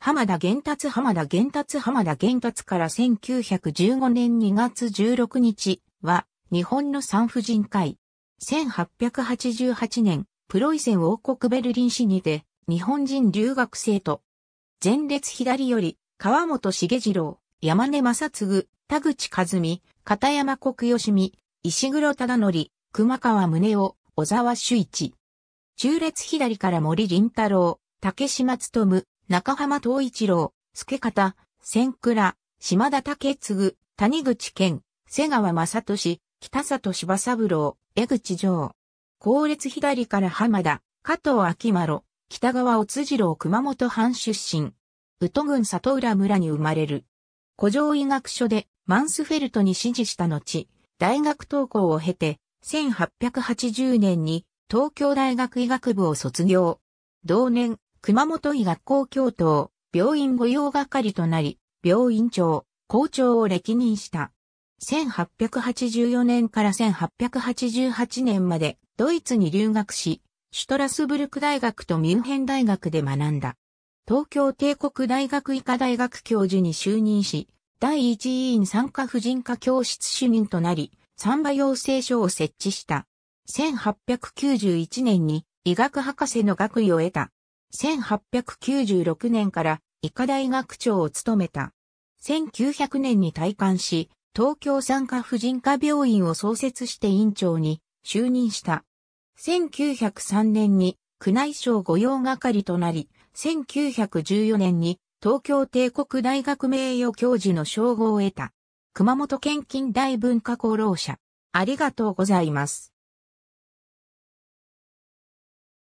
浜田玄達浜田玄達浜田玄達から1915年2月16日は日本の産婦人会。1888年、プロイセン王国ベルリン市にて日本人留学生と前列左より川本茂次郎、山根正嗣、田口和美、片山国義美、石黒忠則、熊川宗夫、小沢周一。中列左から森林太郎、竹島務、中浜東一郎、助方、千倉、島田武次、谷口健、瀬川正俊、北里柴三郎、江口城。後列左から浜田、加藤昭丸、北川お次郎熊本藩出身。宇都郡里浦村に生まれる。古城医学所でマンスフェルトに指示した後、大学登校を経て、1880年に東京大学医学部を卒業。同年、熊本医学校教頭、病院御用係となり、病院長、校長を歴任した。1884年から1888年までドイツに留学し、シュトラスブルク大学とミュンヘン大学で学んだ。東京帝国大学医科大学教授に就任し、第一委員参加婦人科教室主任となり、ンバ養成所を設置した。1891年に医学博士の学位を得た。1896年から医科大学長を務めた。1900年に退官し、東京産科婦人科病院を創設して院長に就任した。1903年に宮内省御用係となり、1914年に東京帝国大学名誉教授の称号を得た。熊本県近代文化功労者。ありがとうございます。